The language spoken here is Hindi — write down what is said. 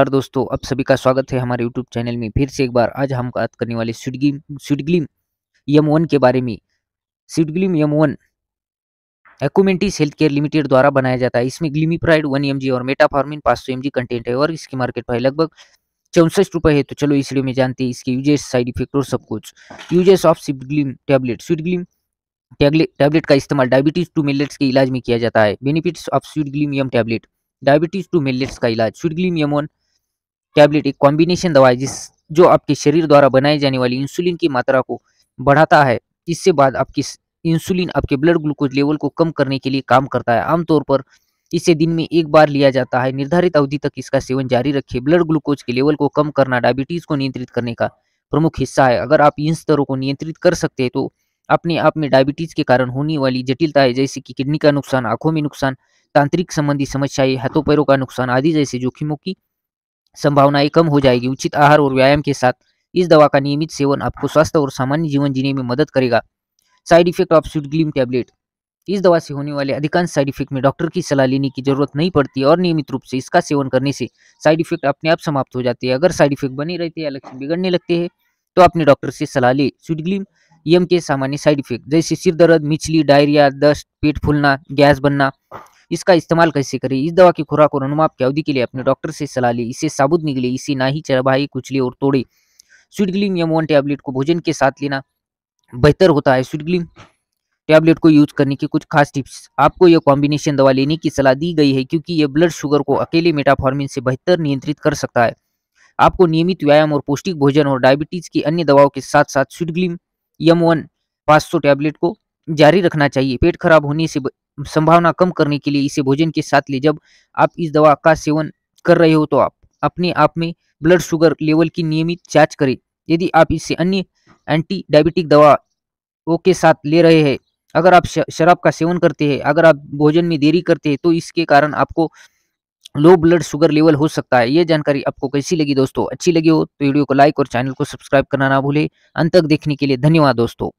नमस्कार दोस्तों आप सभी का स्वागत है हमारे YouTube चैनल में फिर से एक बार आज हम बात करने वाले स्विडगी स्विडग्लिम यम वन के बारे में स्विडग्लिम यम वन एक्मेंटिस हेल्थ केयर लिमिटेड द्वारा बनाया जाता है इसमें ग्लिमीप्राइड वन एम और मेटाफार्मिन पाँच सौ एम कंटेंट है और इसकी मार्केट प्राइस लगभग चौंसठ रुपये है तो चलो इस वीडियो में जानते हैं इसके यूजेस साइड इफेक्ट और सब कुछ यूजेस ऑफ सिडग्लिम टैबलेट स्विडग्लिम टैबलेट का इस्तेमाल डायबिटीज टू मिलेट्स के इलाज में किया जाता है बेनिफिट्स ऑफ स्विडग्लिम M tablet diabetes two mellitus का इलाज स्विडग्लिम यम वन टैबलेट एक कॉम्बिनेशन दवा है जिस जो आपके शरीर द्वारा बनाई जाने वाली इंसुलिन की मात्रा को बढ़ाता है इससे बाद आपकी इंसुलिन आपके ब्लड ग्लूकोज लेवल को कम करने के लिए काम करता है आमतौर पर इसे दिन में एक बार लिया जाता है निर्धारित अवधि तक इसका सेवन जारी रखें ब्लड ग्लूकोज के लेवल को कम करना डायबिटीज को नियंत्रित करने का प्रमुख हिस्सा है अगर आप इन स्तरों को नियंत्रित कर सकते हैं तो अपने आप में डायबिटीज के कारण होने वाली जटिलताएं जैसे कि किडनी का नुकसान आंखों में नुकसान तांत्रिक संबंधी समस्याएं हाथों पैरों का नुकसान आदि जैसे जोखिमों की संभावनाएं कम हो जाएगी उचित आहार और व्यायाम के साथ इस दवा का नियमित सेवन आपको स्वस्थ और सामान्य जीवन जीने में मदद करेगा साइड इफेक्ट ऑफ सुडग्लिम टैबलेट इस दवा से होने वाले अधिकांश साइड इफेक्ट में डॉक्टर की सलाह लेने की जरूरत नहीं पड़ती और नियमित रूप से इसका सेवन करने से साइड इफेक्ट अपने आप समाप्त हो जाते हैं अगर साइड इफेक्ट बने रहते या लक्षण बिगड़ने लगते हैं तो अपने डॉक्टर से सलाह लें सुडग्लिम यम के सामान्य साइड इफेक्ट जैसे सिर दर्द मिचली डायरिया दस्त पेट फूलना गैस बनना इसका इस्तेमाल कैसे करें इस दवा की खुराक और अनुमाप की अवधि के लिए अपने डॉक्टर से सलाह ली इसे साबुत निकले इसे ना ही चबाई कुचली और तोड़े स्वीटग्लिम या मोहन टैबलेट को भोजन के साथ लेना बेहतर होता है स्वीटग्लिम टैबलेट को यूज करने के कुछ खास टिप्स आपको यह कॉम्बिनेशन दवा लेने की सलाह दी गई है क्योंकि यह ब्लड शुगर को अकेले मेटाफॉर्मिन से बेहतर नियंत्रित कर सकता है आपको नियमित व्यायाम और पौष्टिक भोजन और डायबिटीज की अन्य दवाओं के साथ साथ स्वीटग्लिम यम वन पाँच टैबलेट को जारी रखना चाहिए पेट खराब होने से संभावना कम करने के लिए इसे भोजन के साथ ले जब आप इस दवा का सेवन कर रहे हो तो आप अपने आप में ब्लड शुगर लेवल की नियमित जांच करें यदि आप इसे अन्य एंटी डायबिटिक दवा के साथ ले रहे हैं अगर आप शराब का सेवन करते हैं अगर आप भोजन में देरी करते हैं तो इसके कारण आपको लो ब्लड शुगर लेवल हो सकता है ये जानकारी आपको कैसी लगी दोस्तों अच्छी लगी हो तो वीडियो को लाइक और चैनल को सब्सक्राइब करना ना भूले अंत तक देखने के लिए धन्यवाद दोस्तों